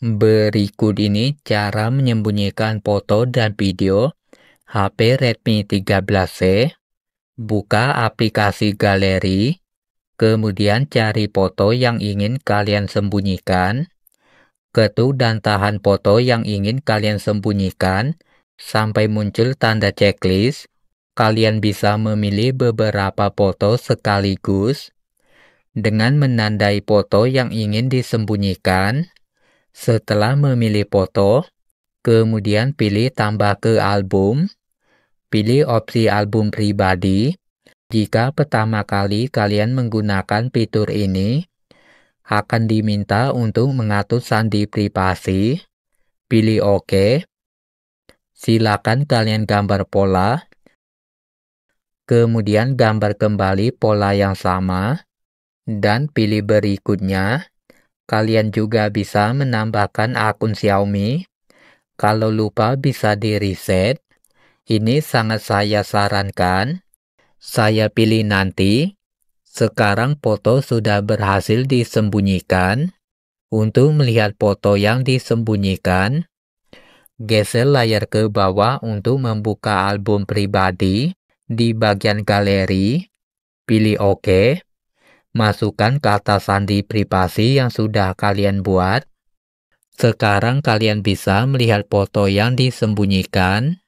Berikut ini cara menyembunyikan foto dan video HP Redmi 13C. Buka aplikasi galeri, kemudian cari foto yang ingin kalian sembunyikan. Ketuk dan tahan foto yang ingin kalian sembunyikan sampai muncul tanda checklist. Kalian bisa memilih beberapa foto sekaligus. Dengan menandai foto yang ingin disembunyikan, setelah memilih foto, kemudian pilih tambah ke album. Pilih opsi album pribadi. Jika pertama kali kalian menggunakan fitur ini, akan diminta untuk mengatur sandi privasi. Pilih OK. Silakan kalian gambar pola. Kemudian gambar kembali pola yang sama dan pilih berikutnya. Kalian juga bisa menambahkan akun Xiaomi. Kalau lupa bisa di reset. Ini sangat saya sarankan. Saya pilih nanti. Sekarang foto sudah berhasil disembunyikan. Untuk melihat foto yang disembunyikan, geser layar ke bawah untuk membuka album pribadi di bagian galeri. Pilih OK. Masukkan kata sandi privasi yang sudah kalian buat. Sekarang kalian bisa melihat foto yang disembunyikan.